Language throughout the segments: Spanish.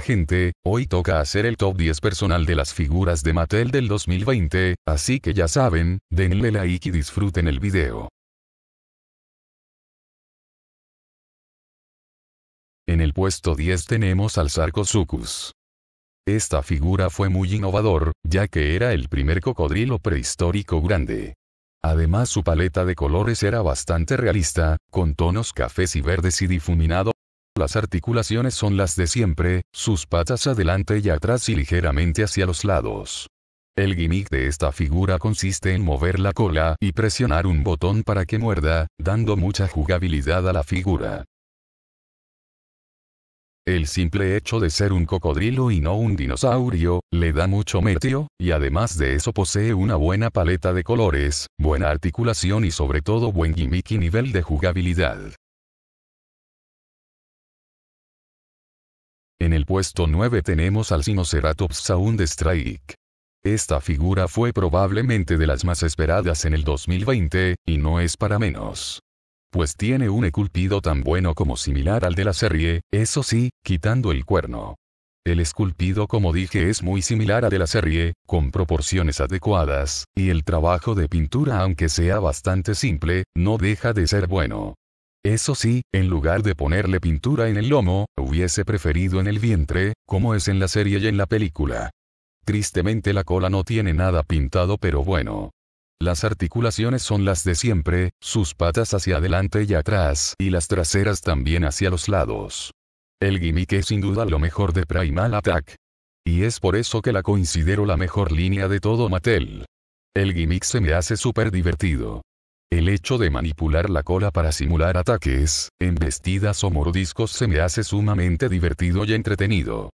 gente, hoy toca hacer el top 10 personal de las figuras de Mattel del 2020, así que ya saben, denle like y disfruten el video. En el puesto 10 tenemos al Sarcosuchus. Esta figura fue muy innovador, ya que era el primer cocodrilo prehistórico grande. Además su paleta de colores era bastante realista, con tonos cafés y verdes y difuminado las articulaciones son las de siempre, sus patas adelante y atrás y ligeramente hacia los lados. El gimmick de esta figura consiste en mover la cola y presionar un botón para que muerda, dando mucha jugabilidad a la figura. El simple hecho de ser un cocodrilo y no un dinosaurio, le da mucho metio, y además de eso posee una buena paleta de colores, buena articulación y sobre todo buen gimmick y nivel de jugabilidad. En el puesto 9 tenemos al Sinoceratops Strike. Esta figura fue probablemente de las más esperadas en el 2020, y no es para menos. Pues tiene un esculpido tan bueno como similar al de la serie, eso sí, quitando el cuerno. El esculpido como dije es muy similar al de la serie, con proporciones adecuadas, y el trabajo de pintura aunque sea bastante simple, no deja de ser bueno. Eso sí, en lugar de ponerle pintura en el lomo, hubiese preferido en el vientre, como es en la serie y en la película. Tristemente la cola no tiene nada pintado pero bueno. Las articulaciones son las de siempre, sus patas hacia adelante y atrás, y las traseras también hacia los lados. El gimmick es sin duda lo mejor de Primal Attack. Y es por eso que la considero la mejor línea de todo Mattel. El gimmick se me hace súper divertido. El hecho de manipular la cola para simular ataques, embestidas o mordiscos se me hace sumamente divertido y entretenido.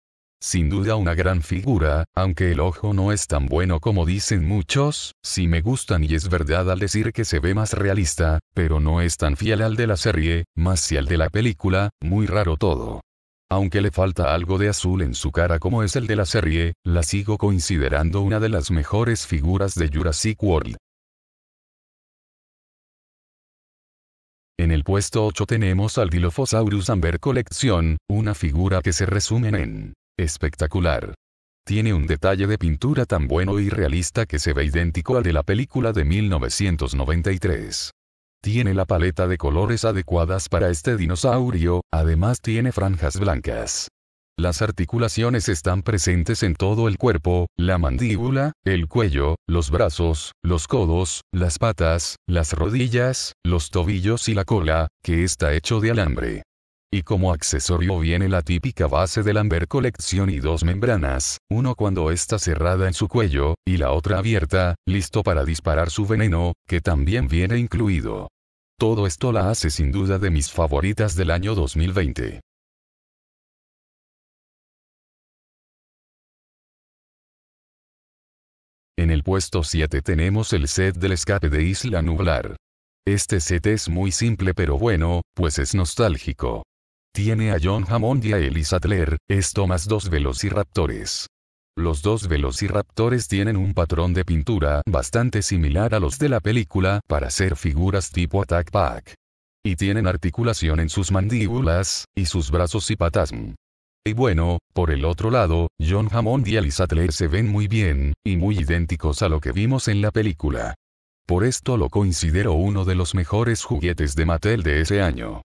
Sin duda una gran figura, aunque el ojo no es tan bueno como dicen muchos, si me gustan y es verdad al decir que se ve más realista, pero no es tan fiel al de la serie, más si al de la película, muy raro todo. Aunque le falta algo de azul en su cara como es el de la serie, la sigo considerando una de las mejores figuras de Jurassic World. En el puesto 8 tenemos al Dilophosaurus Amber Collection, una figura que se resume en espectacular. Tiene un detalle de pintura tan bueno y realista que se ve idéntico al de la película de 1993. Tiene la paleta de colores adecuadas para este dinosaurio, además tiene franjas blancas. Las articulaciones están presentes en todo el cuerpo, la mandíbula, el cuello, los brazos, los codos, las patas, las rodillas, los tobillos y la cola, que está hecho de alambre. Y como accesorio viene la típica base de Amber Collection y dos membranas, uno cuando está cerrada en su cuello, y la otra abierta, listo para disparar su veneno, que también viene incluido. Todo esto la hace sin duda de mis favoritas del año 2020. En el puesto 7 tenemos el set del escape de Isla Nublar. Este set es muy simple pero bueno, pues es nostálgico. Tiene a John Hammond y a Ellie Sattler, esto más dos velociraptores. Los dos velociraptores tienen un patrón de pintura bastante similar a los de la película para hacer figuras tipo Attack Pack. Y tienen articulación en sus mandíbulas, y sus brazos y patas. Y bueno, por el otro lado, John Hammond y Alice se ven muy bien, y muy idénticos a lo que vimos en la película. Por esto lo considero uno de los mejores juguetes de Mattel de ese año.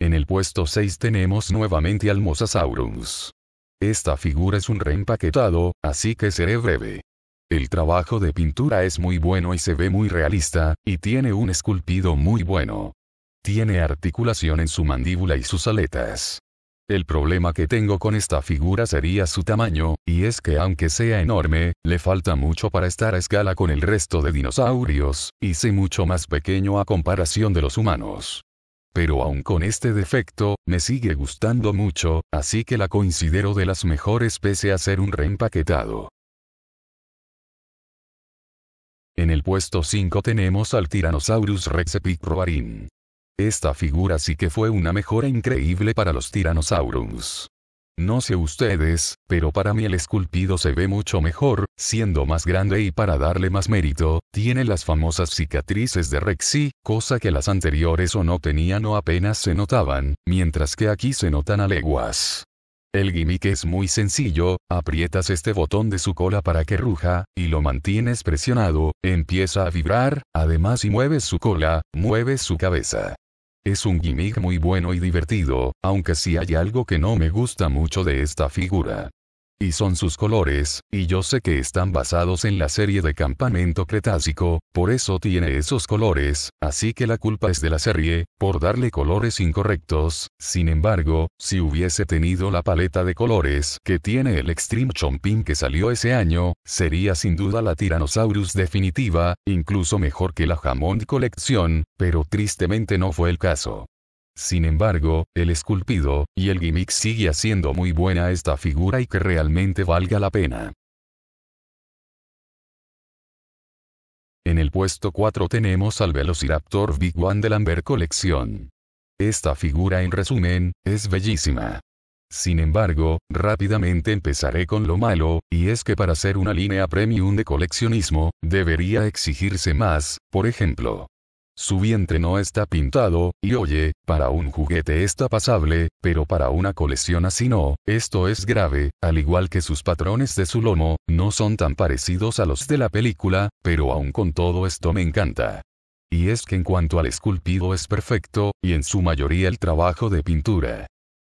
En el puesto 6 tenemos nuevamente al Mosasaurus. Esta figura es un reempaquetado, así que seré breve. El trabajo de pintura es muy bueno y se ve muy realista, y tiene un esculpido muy bueno. Tiene articulación en su mandíbula y sus aletas. El problema que tengo con esta figura sería su tamaño, y es que aunque sea enorme, le falta mucho para estar a escala con el resto de dinosaurios, y sé mucho más pequeño a comparación de los humanos. Pero aún con este defecto, me sigue gustando mucho, así que la considero de las mejores pese a ser un reempaquetado. En el puesto 5 tenemos al Tyrannosaurus rex epicroarin. Esta figura sí que fue una mejora increíble para los Tyrannosaurus. No sé ustedes, pero para mí el esculpido se ve mucho mejor, siendo más grande y para darle más mérito, tiene las famosas cicatrices de Rexy, cosa que las anteriores o no tenían o apenas se notaban, mientras que aquí se notan a leguas. El gimmick es muy sencillo, aprietas este botón de su cola para que ruja, y lo mantienes presionado, empieza a vibrar, además y mueves su cola, mueves su cabeza. Es un gimmick muy bueno y divertido, aunque sí hay algo que no me gusta mucho de esta figura y son sus colores, y yo sé que están basados en la serie de Campamento Cretácico, por eso tiene esos colores, así que la culpa es de la serie, por darle colores incorrectos, sin embargo, si hubiese tenido la paleta de colores que tiene el Extreme Chomping que salió ese año, sería sin duda la Tyrannosaurus definitiva, incluso mejor que la Hammond Colección, pero tristemente no fue el caso. Sin embargo, el esculpido, y el gimmick sigue haciendo muy buena esta figura y que realmente valga la pena. En el puesto 4 tenemos al Velociraptor Big One de Lambert Colección. Esta figura en resumen, es bellísima. Sin embargo, rápidamente empezaré con lo malo, y es que para ser una línea premium de coleccionismo, debería exigirse más, por ejemplo, su vientre no está pintado, y oye, para un juguete está pasable, pero para una colección así no, esto es grave, al igual que sus patrones de su lomo, no son tan parecidos a los de la película, pero aún con todo esto me encanta. Y es que en cuanto al esculpido es perfecto, y en su mayoría el trabajo de pintura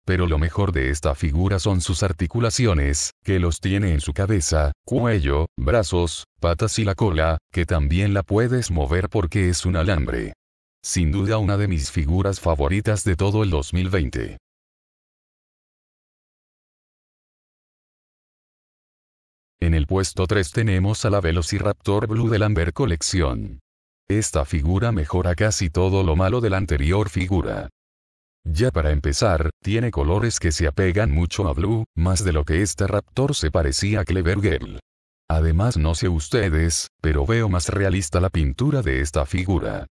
pero lo mejor de esta figura son sus articulaciones, que los tiene en su cabeza, cuello, brazos, patas y la cola, que también la puedes mover porque es un alambre. Sin duda una de mis figuras favoritas de todo el 2020. En el puesto 3 tenemos a la Velociraptor Blue de Lambert Colección. Esta figura mejora casi todo lo malo de la anterior figura. Ya para empezar, tiene colores que se apegan mucho a Blue, más de lo que esta Raptor se parecía a Clever Girl. Además no sé ustedes, pero veo más realista la pintura de esta figura.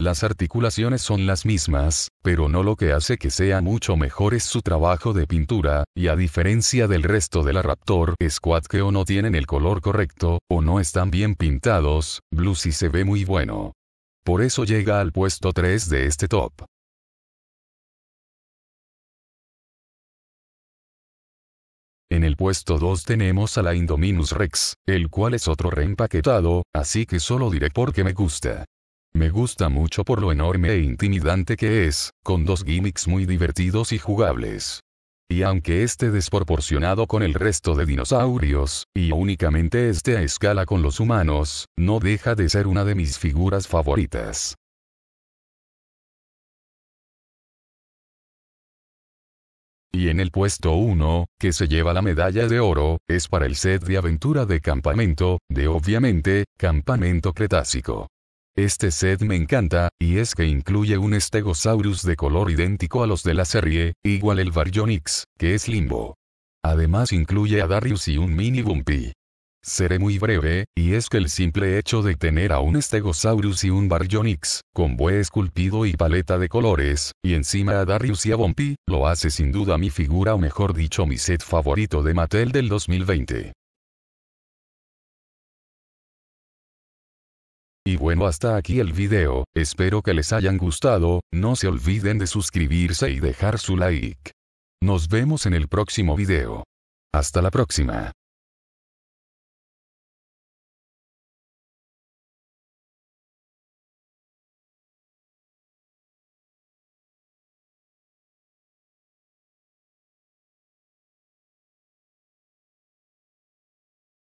Las articulaciones son las mismas, pero no lo que hace que sea mucho mejor es su trabajo de pintura, y a diferencia del resto de la Raptor Squad que o no tienen el color correcto, o no están bien pintados, Blue sí se ve muy bueno. Por eso llega al puesto 3 de este top. En el puesto 2 tenemos a la Indominus Rex, el cual es otro reempaquetado, así que solo diré porque me gusta. Me gusta mucho por lo enorme e intimidante que es, con dos gimmicks muy divertidos y jugables. Y aunque esté desproporcionado con el resto de dinosaurios, y únicamente esté a escala con los humanos, no deja de ser una de mis figuras favoritas. y en el puesto 1, que se lleva la medalla de oro, es para el set de aventura de campamento, de obviamente, campamento cretácico. Este set me encanta, y es que incluye un Stegosaurus de color idéntico a los de la serie, igual el Baryonyx, que es Limbo. Además incluye a Darius y un mini Bumpy. Seré muy breve, y es que el simple hecho de tener a un Stegosaurus y un Baryonyx, con buey esculpido y paleta de colores, y encima a Darius y a Bompi, lo hace sin duda mi figura o mejor dicho mi set favorito de Mattel del 2020. Y bueno hasta aquí el video, espero que les hayan gustado, no se olviden de suscribirse y dejar su like. Nos vemos en el próximo video. Hasta la próxima.